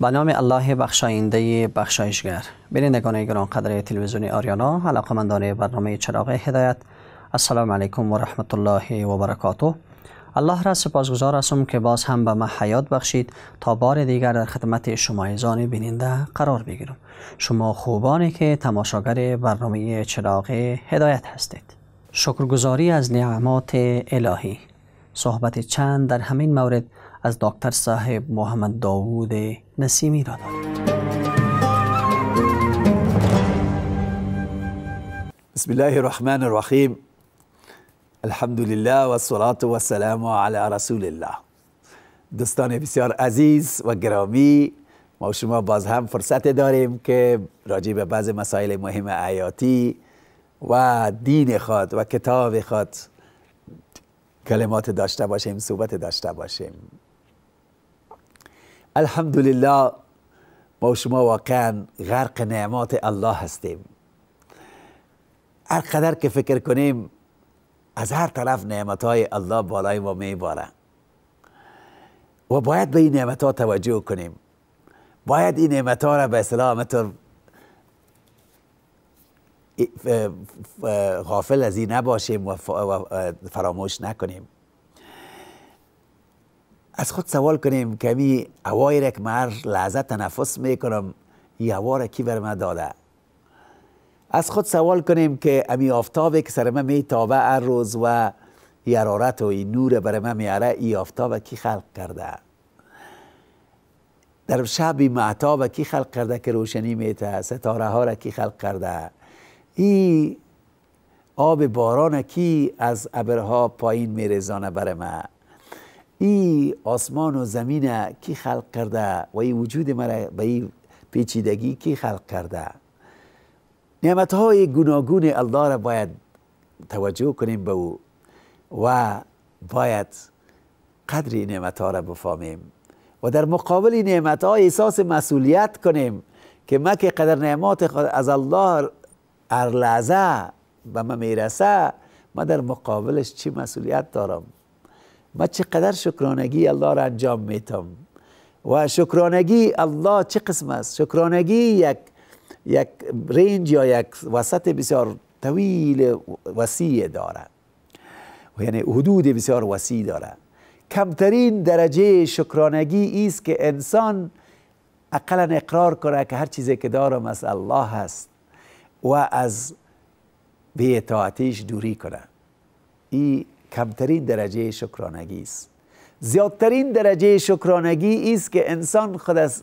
به نام الله بخشاینده بخشایشگر بینندگان گرانقدر تلویزیون آریانا علاقمندان برنامه چراغ هدایت السلام علیکم و رحمت الله و برکاته الله را سپاسگزار هستم که باز هم به ما حیات بخشید تا بار دیگر در خدمت شما ایزان بیننده قرار بگیرم شما خوبانی که تماشاگر برنامه چراغ هدایت هستید شکرگزاری از نعمات الهی صحبت چند در همین مورد از دکتر صاحب محمد داوود نسیمی را داریم بسم الله الرحمن الرحیم الحمد لله و صلات و سلام علی رسول الله دوستان بسیار عزیز و گرامی ما شما باز هم فرصت داریم که راجع به بعض مسائل مهم آیاتی و دین خود و کتاب خود کلمات داشته باشیم صحبت داشته باشیم الحمدلله ما و شما واقعا غرق نعمات الله هستیم هر قدر که فکر کنیم از هر طرف نعمت های الله بالای ما میباره و باید به این نعمت ها توجه کنیم باید این نعمت ها را به اصلاح غافل از این نباشیم و فراموش نکنیم از خود سوال کنیم که می هوایی را که لحظه تنفس میکنم این هوا را کی بر من داده از خود سوال کنیم که امی آفتابی که سر من میتابه هر روز و ای حرارت و این نور بر من میاره ای آفتاب کی خلق کرده در شب معتاب کی خلق کرده که روشنی میته ستاره ها را کی خلق کرده این آب باران کی از ابرها پایین میریزانه بر من ای آسمان و زمین کی خلق کرده و ای وجود مرا به این پیچیدگی کی خلق کرده نعمت های گوناگون الله را باید توجه کنیم به او و باید قدر نعمت ها را بفهمیم و در مقابل نعمت ها احساس مسئولیت کنیم که ما که قدر نعمات از الله ارلازه به من میرسه ما در مقابلش چی مسئولیت دارم ما چقدر شکرانگی الله را انجام میتم و شکرانگی الله چه قسم است شکرانگی یک یک رنج یا یک وسط بسیار طویل وسیع داره یعنی حدود بسیار وسیع داره کمترین درجه شکرانگی است که انسان اقلا اقرار کنه که هر چیزی که دارم از الله هست و از به دوری کنه این کمترین درجه شکرانگی است زیادترین درجه شکرانگی است که انسان خود از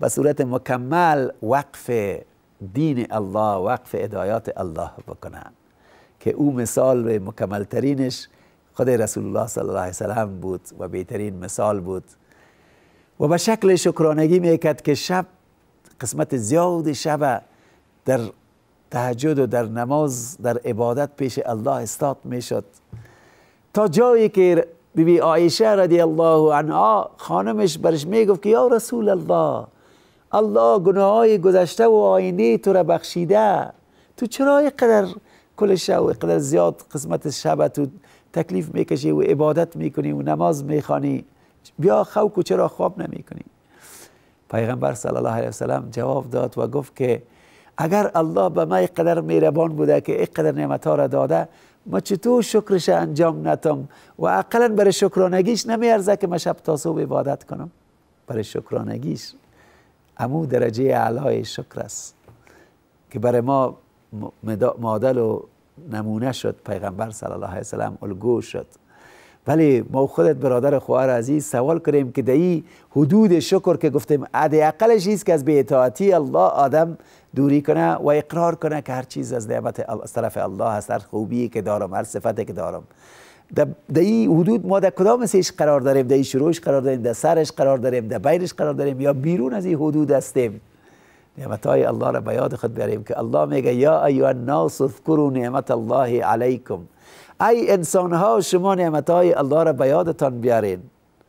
به صورت مکمل وقف دین الله وقف ادایات الله بکنه که او مثال به مکملترینش خود رسول الله صلی الله علیه وسلم بود و بهترین مثال بود و به شکل شکرانگی میکرد که شب قسمت زیاد شب در تهجد و در نماز در عبادت پیش الله استاد میشد تا جایی که بیبی عایشه رضی الله عنها خانمش برش میگفت که یا رسول الله الله گناه های گذشته و آینده تو را بخشیده تو چرا اینقدر کل شب اینقدر زیاد قسمت شب تو تکلیف میکشی و عبادت میکنی و نماز میخوانی بیا خوک چرا خواب نمیکنی پیغمبر صلی الله علیه وسلم جواب داد و گفت که اگر الله به من قدر میربان بوده که اینقدر قدر نعمت ها را داده ما چطور شکرش انجام نتم و اقلا برای شکرانگیش نمیارزه که ما شب تا صبح عبادت کنم برای شکرانگیش امو درجه علای شکر است که برای ما معادل و نمونه شد پیغمبر صلی الله علیه وسلم الگو شد ولی ما خودت برادر خواهر عزیز سوال کردیم که دایی حدود شکر که گفتیم عده اقلش ایست که از به اطاعتی الله آدم دوری کنه و اقرار کنه که هر چیز از نعمت از الله هست هر خوبی که دارم هر صفتی که دارم در حدود ما در کدام سیش قرار داریم در شروعش قرار داریم در سرش قرار داریم در بیرش قرار داریم یا بیرون از این حدود هستیم نعمت های الله را به یاد خود بیاریم که الله میگه یا ایوه الناس اذکرو نعمت الله علیکم ای انسان ها شما نعمت های الله را به یادتان بیارین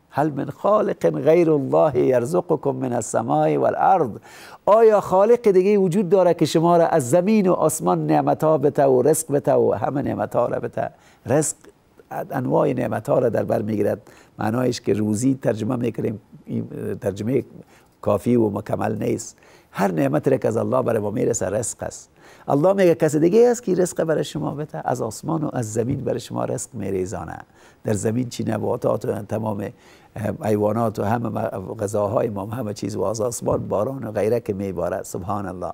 هل من خالق غیر الله یرزقکم من السماء والارض آیا خالق دیگه وجود داره که شما را از زمین و آسمان نعمت ها بته و رزق بته و همه نعمت ها را بته رزق انواع نعمت ها را در بر میگیرد معنایش که روزی ترجمه میکنیم ترجمه کافی و مکمل نیست هر نعمت را که از الله برای ما میرسه رزق است الله میگه کسی دیگه است که رزق برای شما بده از آسمان و از زمین برای شما رزق میریزانه در زمین چی نباتات و تمام ایوانات و همه غذاهای ما همه چیز و از آسمان باران و غیره که میباره سبحان الله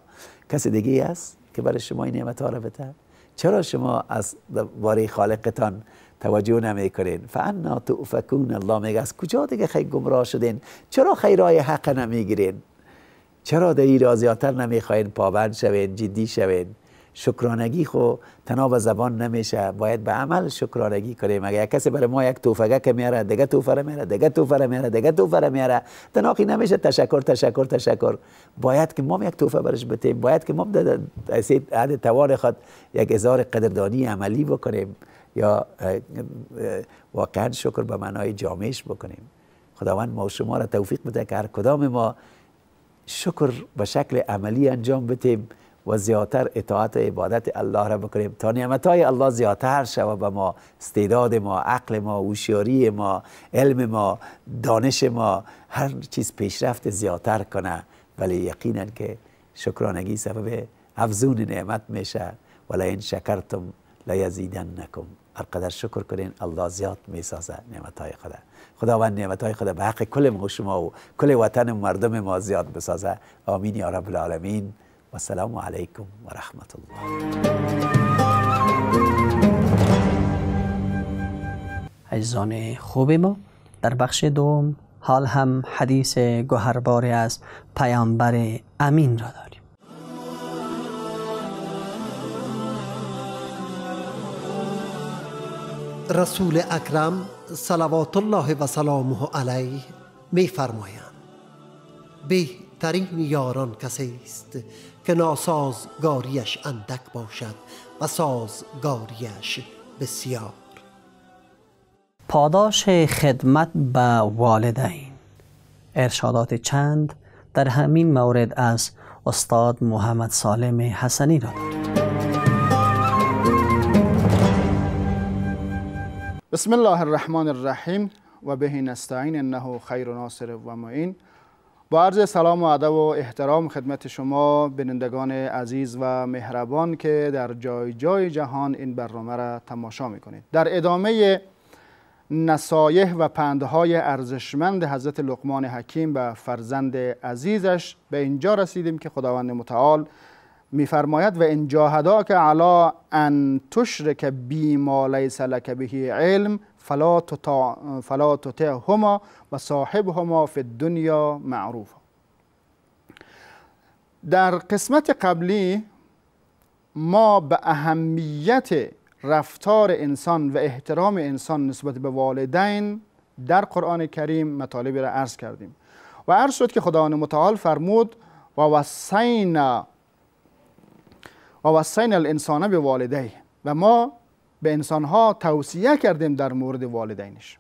کسی دیگه است که برای شما این نعمت ها رو بده چرا شما از باری خالقتان توجه نمیکنین فانا فکون الله میگه از کجا دیگه خیلی گمراه شدین چرا خیرای حق نمیگیرین چرا در ایرا زیادتر نمیخواین پابند شوین جدی شوین شکرانگی خو به زبان نمیشه باید به عمل شکرانگی کنیم اگر کسی برای ما یک توفگه که میاره دیگه توفره میاره دیگه توفره میاره دیگه توفره میاره تناقی نمیشه تشکر تشکر تشکر باید که ما یک توفه برش بتیم باید که ما به عهد توار خود یک ازار قدردانی عملی بکنیم یا واقعا شکر به معنای جامعش بکنیم خداوند ما شما را توفیق بده که هر کدام ما شکر به شکل عملی انجام بتیم و زیادتر اطاعت و عبادت الله را بکنیم تا نعمت های الله زیادتر شوه به ما استعداد ما عقل ما هوشیاری ما علم ما دانش ما هر چیز پیشرفت زیادتر کنه ولی یقینا که شکرانگی سبب افزون نعمت میشه ولی ان شکرتم نکم هر قدر شکر کنین الله زیاد میسازه نعمت های خدا خداوند نعمت های خدا به حق کل ما و شما و کل وطن مردم ما زیاد بسازه آمین یا رب العالمین و سلام علیکم و رحمت الله عزیزان خوب ما در بخش دوم حال هم حدیث گوهرباری از پیامبر امین را رسول اکرم صلوات الله و سلامه علیه میفرمایند بهترین یاران کسی است که ناسازگاریش اندک باشد و سازگاریش بسیار پاداش خدمت به والدین ارشادات چند در همین مورد از استاد محمد سالم حسنی را بسم الله الرحمن الرحیم و به نستعین انه خیر و ناصر و معین با عرض سلام و ادب و احترام خدمت شما بینندگان عزیز و مهربان که در جای جای جهان این برنامه را تماشا میکنید در ادامه نصایح و پندهای ارزشمند حضرت لقمان حکیم و فرزند عزیزش به اینجا رسیدیم که خداوند متعال میفرماید و ان که علا ان تشرک بی ما لیس لک به علم فلا تطع فلا هما و صاحب هما فی الدنیا معروف در قسمت قبلی ما به اهمیت رفتار انسان و احترام انسان نسبت به والدین در قرآن کریم مطالبی را عرض کردیم و عرض شد که خداوند متعال فرمود و وصینا و الانسان به والده و ما به انسان ها توصیه کردیم در مورد والدینش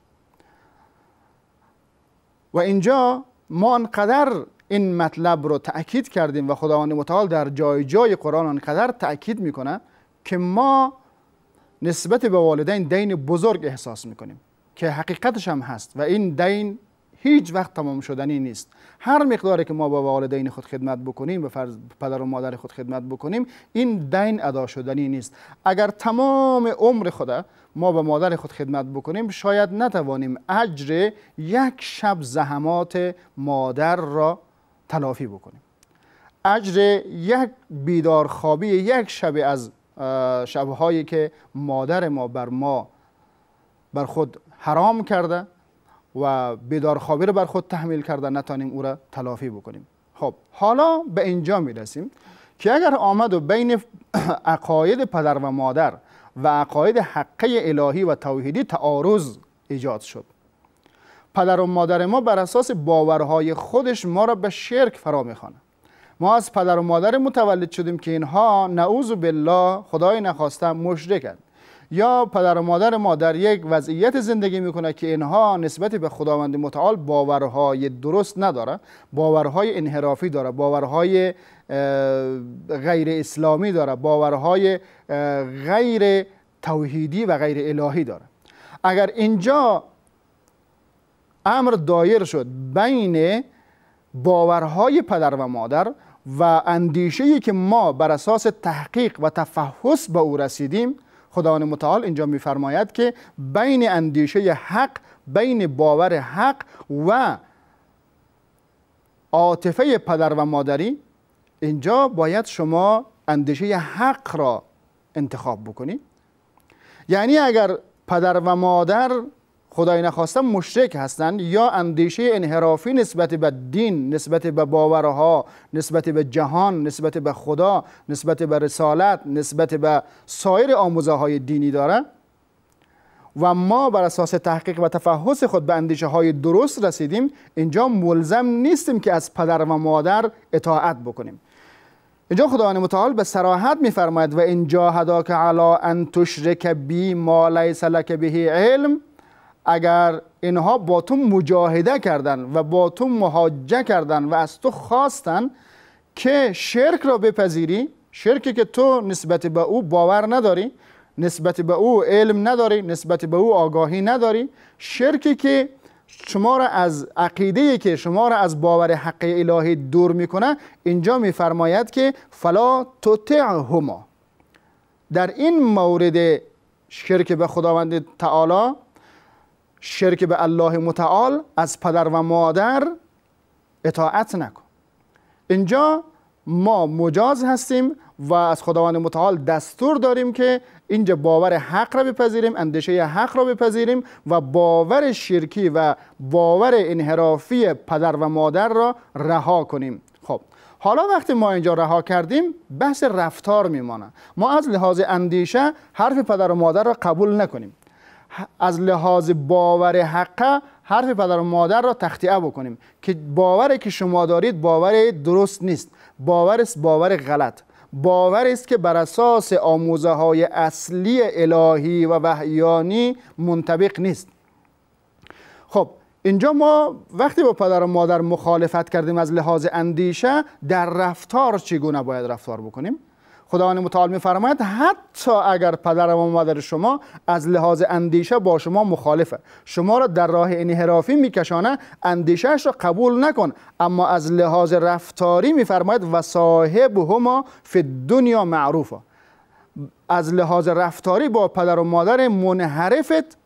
و اینجا ما انقدر این مطلب رو تأکید کردیم و خداوند متعال در جای جای قرآن انقدر تأکید میکنه که ما نسبت به والدین دین بزرگ احساس میکنیم که حقیقتش هم هست و این دین هیچ وقت تمام شدنی نیست هر مقداری که ما به والدین خود خدمت بکنیم به فرض پدر و مادر خود خدمت بکنیم این دین ادا شدنی نیست اگر تمام عمر خود ما به مادر خود خدمت بکنیم شاید نتوانیم اجر یک شب زحمات مادر را تلافی بکنیم اجر یک بیدارخوابی یک شب از شبهایی که مادر ما بر ما بر خود حرام کرده و بیدارخوابی رو بر خود تحمیل کرده نتانیم او را تلافی بکنیم خب حالا به اینجا می رسیم که اگر آمد و بین عقاید پدر و مادر و عقاید حقه الهی و توحیدی تعارض ایجاد شد پدر و مادر ما بر اساس باورهای خودش ما را به شرک فرا میخوانه ما از پدر و مادر متولد شدیم که اینها نعوذ بالله خدای نخواسته مشرکند یا پدر و مادر ما در یک وضعیت زندگی میکنه که اینها نسبت به خداوند متعال باورهای درست نداره باورهای انحرافی داره باورهای غیر اسلامی داره باورهای غیر توحیدی و غیر الهی داره اگر اینجا امر دایر شد بین باورهای پدر و مادر و اندیشه‌ای که ما بر اساس تحقیق و تفحص به او رسیدیم خداوند متعال اینجا میفرماید که بین اندیشه حق بین باور حق و عاطفه پدر و مادری اینجا باید شما اندیشه حق را انتخاب بکنید یعنی اگر پدر و مادر خدای نخواسته مشرک هستند یا اندیشه انحرافی نسبت به دین نسبت به باورها نسبت به جهان نسبت به خدا نسبت به رسالت نسبت به سایر آموزه های دینی داره و ما بر اساس تحقیق و تفحص خود به اندیشه های درست رسیدیم اینجا ملزم نیستیم که از پدر و مادر اطاعت بکنیم اینجا خداوند متعال به سراحت میفرماید و اینجا که علا ان تشرک بی ما لیس لک به علم اگر اینها با تو مجاهده کردن و با تو مهاجه کردن و از تو خواستن که شرک را بپذیری شرکی که تو نسبت به او باور نداری نسبت به او علم نداری نسبت به او آگاهی نداری شرکی که شما را از عقیده که شما را از باور حق الهی دور میکنه اینجا میفرماید که فلا هما در این مورد شرک به خداوند تعالی شرک به الله متعال از پدر و مادر اطاعت نکن اینجا ما مجاز هستیم و از خداوند متعال دستور داریم که اینجا باور حق را بپذیریم اندیشه حق را بپذیریم و باور شرکی و باور انحرافی پدر و مادر را رها کنیم خب حالا وقتی ما اینجا رها کردیم بحث رفتار میمانه ما از لحاظ اندیشه حرف پدر و مادر را قبول نکنیم از لحاظ باور حقه حرف پدر و مادر را تختیه بکنیم که باوری که شما دارید باور درست نیست باور است باور غلط باور است که بر اساس آموزه های اصلی الهی و وحیانی منطبق نیست خب اینجا ما وقتی با پدر و مادر مخالفت کردیم از لحاظ اندیشه در رفتار چگونه باید رفتار بکنیم خداوند متعال میفرماید حتی اگر پدر و مادر شما از لحاظ اندیشه با شما مخالفه شما را در راه انحرافی میکشانه اندیشهش را قبول نکن اما از لحاظ رفتاری میفرماید و صاحب هما فی دنیا معروفه از لحاظ رفتاری با پدر و مادر منحرفت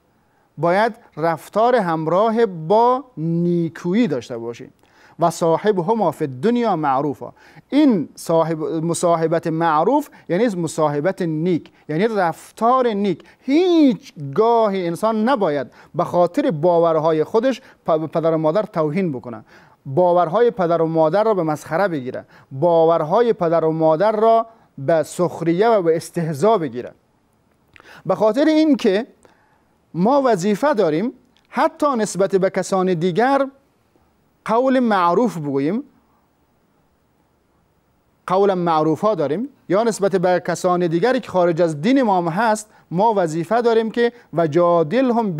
باید رفتار همراه با نیکویی داشته باشید و هما فی دنیا معروفا این صاحب مصاحبت معروف یعنی مصاحبت نیک یعنی رفتار نیک هیچ گاهی انسان نباید به خاطر باورهای خودش پدر و مادر توهین بکنه باورهای پدر و مادر را به مسخره بگیره باورهای پدر و مادر را به سخریه و به استهزا بگیره به خاطر اینکه ما وظیفه داریم حتی نسبت به کسان دیگر قول معروف بگوییم قول معروف ها داریم یا نسبت به کسان دیگری که خارج از دین ما هست ما وظیفه داریم که و جادل هم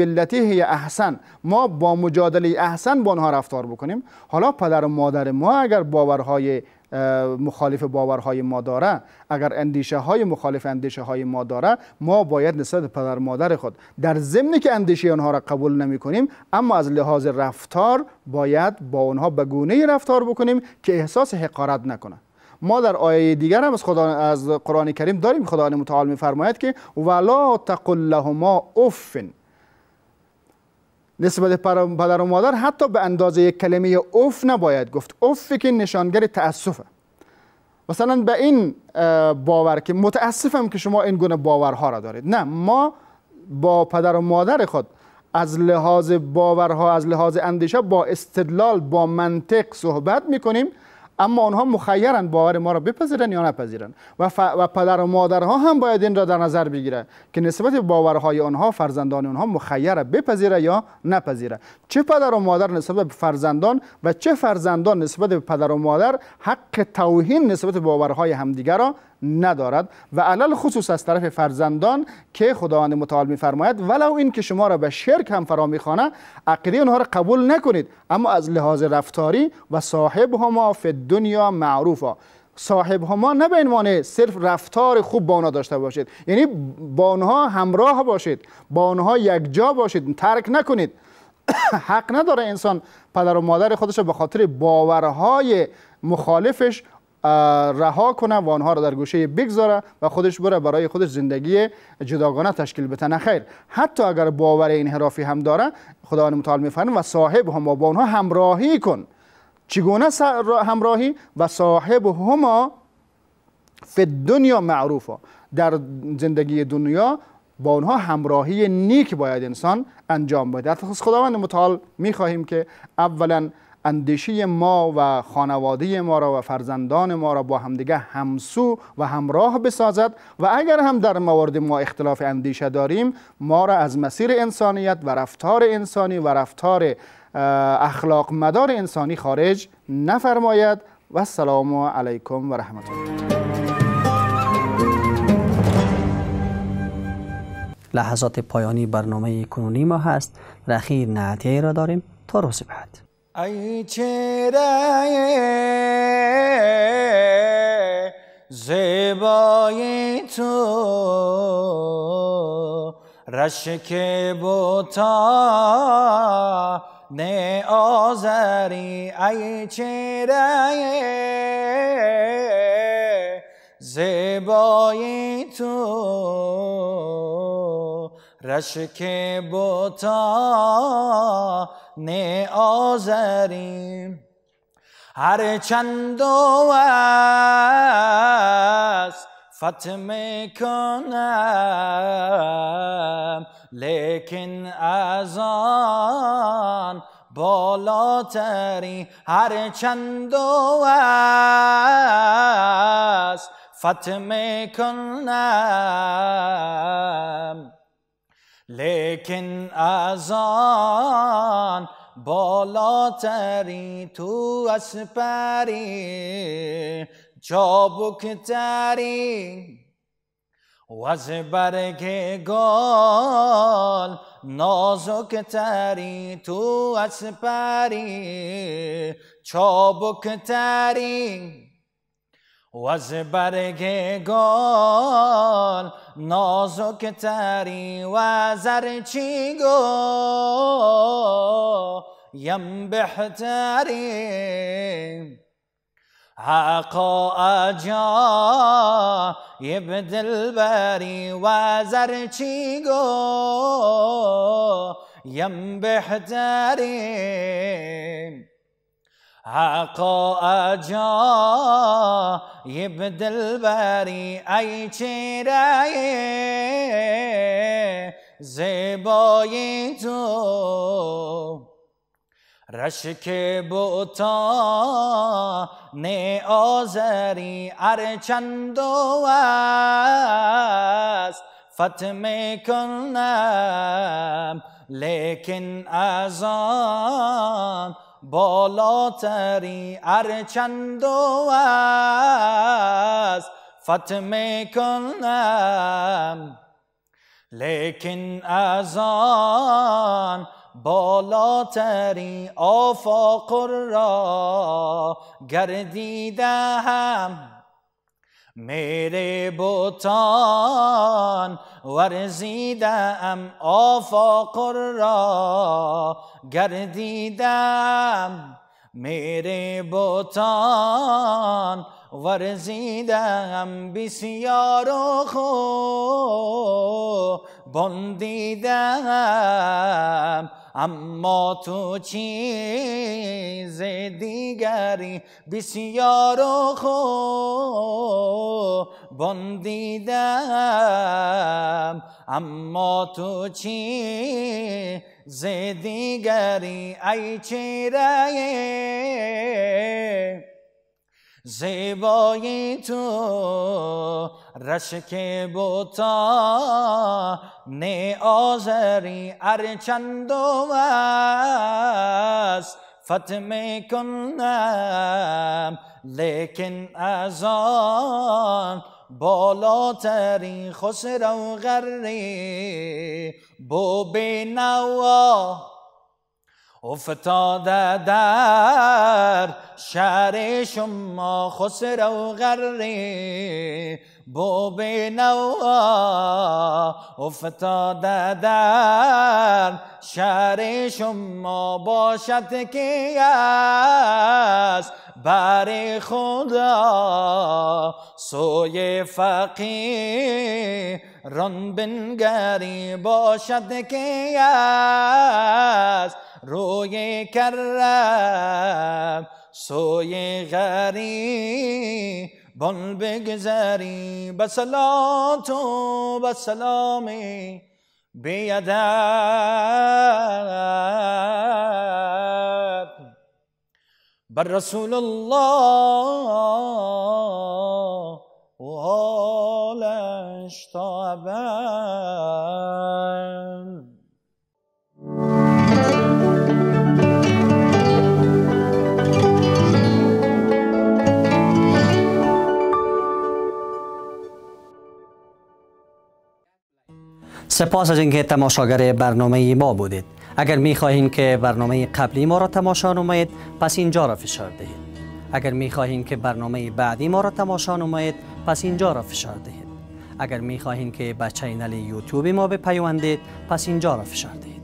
احسن ما با مجادله احسن با آنها رفتار بکنیم حالا پدر و مادر ما اگر باورهای مخالف باورهای ما داره اگر اندیشه های مخالف اندیشه های ما داره ما باید نسبت پدر مادر خود در ضمنی که اندیشه آنها را قبول نمی کنیم اما از لحاظ رفتار باید با آنها به گونه رفتار بکنیم که احساس حقارت نکنه ما در آیه دیگر هم از, خدا از قرآن کریم داریم خداوند متعال میفرماید که ولا تقل لهما افن نسبت پدر و مادر حتی به اندازه یک کلمه اوف نباید گفت اوف که نشانگر تأسفه مثلا به این باور که متاسفم که شما این گونه باورها را دارید نه ما با پدر و مادر خود از لحاظ باورها از لحاظ اندیشه با استدلال با منطق صحبت میکنیم اما آنها مخیرن باور ما را بپذیرن یا نپذیرن و, ف... و پدر و مادرها هم باید این را در نظر بگیره که نسبت باورهای آنها فرزندان آنها مخیر بپذیره یا نپذیره چه پدر و مادر نسبت به فرزندان و چه فرزندان نسبت به پدر و مادر حق توهین نسبت به باورهای همدیگر را ندارد و علل خصوص از طرف فرزندان که خداوند متعال میفرماید ولو این که شما را به شرک هم فرا میخوانه عقیده اونها را قبول نکنید اما از لحاظ رفتاری و صاحب هما فی دنیا معروفا صاحب هما نه به عنوان صرف رفتار خوب با اونها داشته باشید یعنی با اونها همراه باشید با اونها یک جا باشید ترک نکنید حق نداره انسان پدر و مادر خودش را به خاطر باورهای مخالفش رها کنه و آنها را در گوشه بگذاره و خودش بره برای خودش زندگی جداگانه تشکیل بده نه خیر حتی اگر باور انحرافی هم داره خداوند متعال میفرماید و صاحب هم با آنها همراهی کن چگونه همراهی و صاحب هما فی دنیا معروفا در زندگی دنیا با آنها همراهی نیک باید انسان انجام بده از خداوند متعال میخواهیم که اولا اندیشه ما و خانواده ما را و فرزندان ما را با همدیگه همسو و همراه بسازد و اگر هم در موارد ما اختلاف اندیشه داریم ما را از مسیر انسانیت و رفتار انسانی و رفتار اخلاق مدار انسانی خارج نفرماید و السلام علیکم و رحمت الله لحظات پایانی برنامه کنونی ما هست رخیر نعتیه را داریم تا روز بعد ای چهره زیبای تو رشک بوتا نه آزری ای چهره زیبای تو رشک بوتا نه آزریم هر چند فت فتم لیکن از آن بالاتری هر چند فت فتم لیکن از آن بالاتری تو از پری چابکتری و از برگ گل نازکتری تو از پری چابکتری و از برگ گل نازکتری و زرچی گل یم بهتری حقا اجا یبدل بری و زرچی گو یم بهتری حقا دل بری ای چهره زیبای تو رشک بوتا نه آزری ارچند و است فتم کنم لیکن از آن بالاتری ارچند و از فتمه میکنم لیکن از آن بالاتری آفاق را گردیدم میره بوتان ورزیدم آفاق را گردیدم میره بوتان ورزیدم بسیار و خو بندیدم اما تو چیز دیگری بسیار و خوب دیدم اما تو چیز دیگری ای چیره زیبایی تو رشک بوتا نه آزری ار چند است فت میکنم لیکن از آن بالاتری خسرو و غری بو نوا افتاده در شهر شما خسرو غری باب نوا افتاد در شهر شما باشد که از بر خدا سوی فقی ران بنگری باشد که از روی کرم سوی غریب بان بگذری به صلات و به سلام بیدب بر رسول الله و آلش تا سپاس از اینکه تماشاگر برنامه ما بودید اگر می خواهیم که برنامه قبلی ما را تماشا نمایید پس اینجا را فشار دهید اگر می خواهیم که برنامه بعدی ما را تماشا نمایید پس اینجا را فشار دهید اگر می خواهیم که به چینل یوتیوب ما بپیوندید پس اینجا را فشار دهید